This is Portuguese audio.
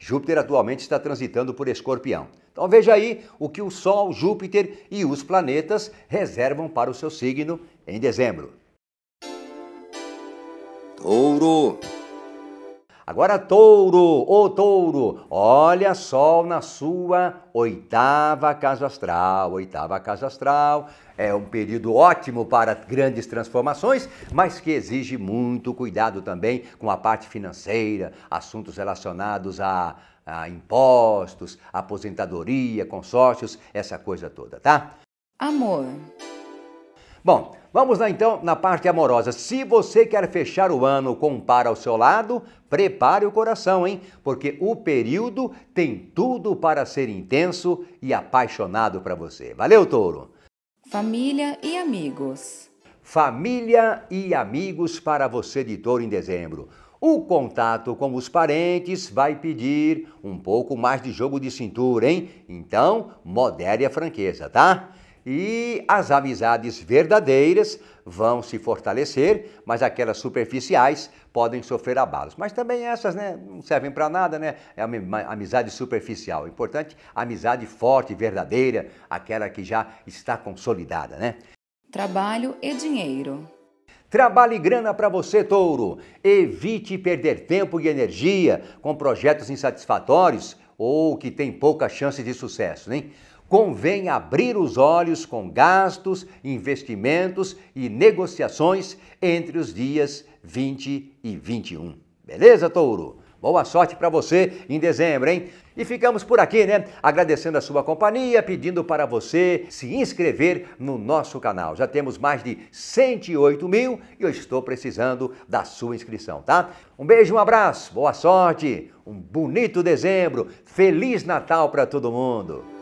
Júpiter atualmente está transitando por Escorpião. Então veja aí o que o Sol, Júpiter e os planetas reservam para o seu signo em dezembro. Touro. Agora, touro, ô oh, touro, olha sol na sua oitava casa astral. Oitava casa astral é um período ótimo para grandes transformações, mas que exige muito cuidado também com a parte financeira, assuntos relacionados a, a impostos, aposentadoria, consórcios, essa coisa toda, tá? Amor. Bom, vamos lá então na parte amorosa. Se você quer fechar o ano com um par ao seu lado, prepare o coração, hein? Porque o período tem tudo para ser intenso e apaixonado para você. Valeu, Touro! Família e amigos. Família e amigos para você de Touro em dezembro. O contato com os parentes vai pedir um pouco mais de jogo de cintura, hein? Então, modere a franqueza, tá? E as amizades verdadeiras vão se fortalecer, mas aquelas superficiais podem sofrer abalos. Mas também essas né, não servem para nada, né? É uma amizade superficial. O importante, amizade forte, verdadeira, aquela que já está consolidada, né? Trabalho e dinheiro. Trabalho e grana para você, touro. Evite perder tempo e energia com projetos insatisfatórios ou que têm pouca chance de sucesso, hein? convém abrir os olhos com gastos, investimentos e negociações entre os dias 20 e 21. Beleza, Touro? Boa sorte para você em dezembro, hein? E ficamos por aqui, né? Agradecendo a sua companhia, pedindo para você se inscrever no nosso canal. Já temos mais de 108 mil e eu estou precisando da sua inscrição, tá? Um beijo, um abraço, boa sorte, um bonito dezembro, Feliz Natal para todo mundo!